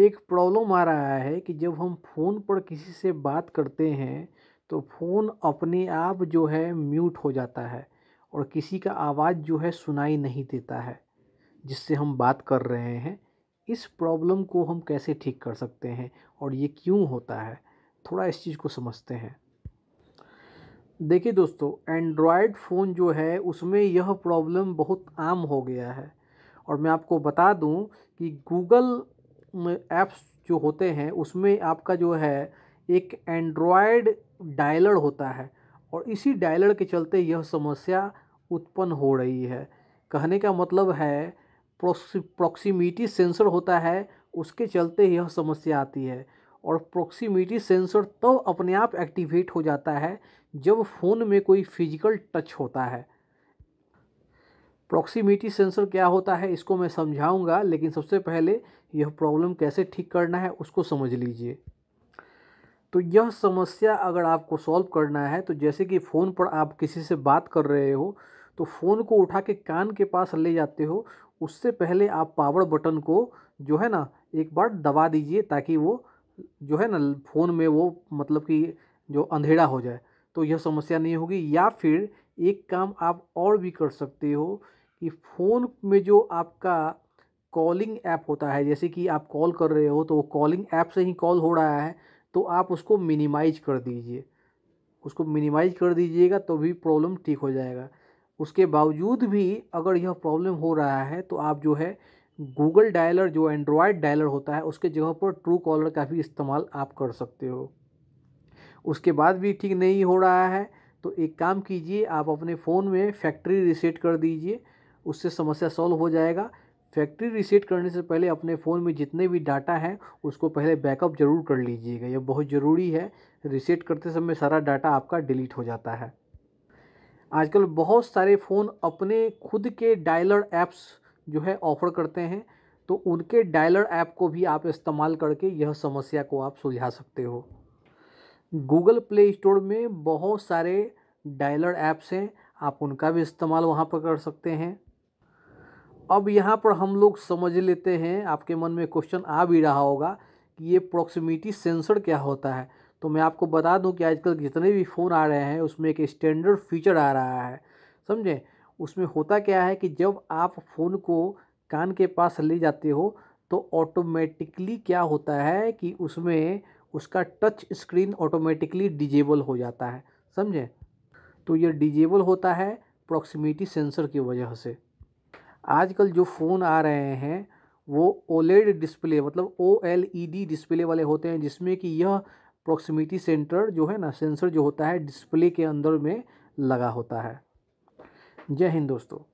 एक प्रॉब्लम आ रहा है कि जब हम फ़ोन पर किसी से बात करते हैं तो फ़ोन अपने आप जो है म्यूट हो जाता है और किसी का आवाज़ जो है सुनाई नहीं देता है जिससे हम बात कर रहे हैं इस प्रॉब्लम को हम कैसे ठीक कर सकते हैं और ये क्यों होता है थोड़ा इस चीज़ को समझते हैं देखिए दोस्तों एंड्रॉयड फ़ोन जो है उसमें यह प्रॉब्लम बहुत आम हो गया है और मैं आपको बता दूं कि गूगल ऐप्स जो होते हैं उसमें आपका जो है एक एंड्रॉयड डायलर होता है और इसी डायलर के चलते यह समस्या उत्पन्न हो रही है कहने का मतलब है प्रॉक्सीमिटी सेंसर होता है उसके चलते यह समस्या आती है और प्रॉक्सीमिटी सेंसर तब तो अपने आप एक्टिवेट हो जाता है जब फ़ोन में कोई फिजिकल टच होता है प्रॉक्सीमिटी सेंसर क्या होता है इसको मैं समझाऊंगा लेकिन सबसे पहले यह प्रॉब्लम कैसे ठीक करना है उसको समझ लीजिए तो यह समस्या अगर आपको सॉल्व करना है तो जैसे कि फ़ोन पर आप किसी से बात कर रहे हो तो फ़ोन को उठा के कान के पास ले जाते हो उससे पहले आप पावर बटन को जो है ना एक बार दबा दीजिए ताकि वो जो है ना फ़ोन में वो मतलब कि जो अंधेरा हो जाए तो यह समस्या नहीं होगी या फिर एक काम आप और भी कर सकते हो कि फ़ोन में जो आपका कॉलिंग ऐप होता है जैसे कि आप कॉल कर रहे हो तो वो कॉलिंग ऐप से ही कॉल हो रहा है तो आप उसको मिनिमाइज कर दीजिए उसको मिनिमाइज कर दीजिएगा तो भी प्रॉब्लम ठीक हो जाएगा उसके बावजूद भी अगर यह प्रॉब्लम हो रहा है तो आप जो है गूगल डायलर जो एंड्रॉयड डायलर होता है उसके जगह पर ट्रू कॉलर का भी इस्तेमाल आप कर सकते हो उसके बाद भी ठीक नहीं हो रहा है तो एक काम कीजिए आप अपने फ़ोन में फैक्ट्री रिसेट कर दीजिए उससे समस्या सॉल्व हो जाएगा फैक्ट्री रीसेट करने से पहले अपने फ़ोन में जितने भी डाटा हैं उसको पहले बैकअप ज़रूर कर लीजिएगा यह बहुत ज़रूरी है रीसेट करते समय सारा डाटा आपका डिलीट हो जाता है आजकल बहुत सारे फ़ोन अपने खुद के डायलर ऐप्स जो है ऑफ़र करते हैं तो उनके डायलर ऐप को भी आप इस्तेमाल करके यह समस्या को आप सुलझा सकते हो गूगल प्ले स्टोर में बहुत सारे डायलर ऐप्स हैं आप उनका भी इस्तेमाल वहाँ पर कर सकते हैं अब यहाँ पर हम लोग समझ लेते हैं आपके मन में क्वेश्चन आ भी रहा होगा कि ये प्रॉक्सिमिटी सेंसर क्या होता है तो मैं आपको बता दूं कि आजकल जितने भी फ़ोन आ रहे हैं उसमें एक स्टैंडर्ड फीचर आ रहा है समझे उसमें होता क्या है कि जब आप फ़ोन को कान के पास ले जाते हो तो ऑटोमेटिकली क्या होता है कि उसमें उसका टच स्क्रीन ऑटोमेटिकली डिजेबल हो जाता है समझे तो ये डिजेबल होता है प्रॉक्सिमिटी सेंसर की वजह से आजकल जो फ़ोन आ रहे हैं वो ओलेड डिस्प्ले मतलब O L E D display वाले होते हैं जिसमें कि यह प्रॉक्सिमिटी सेंटर जो है ना सेंसर जो होता है डिस्प्ले के अंदर में लगा होता है जय हिंद दोस्तों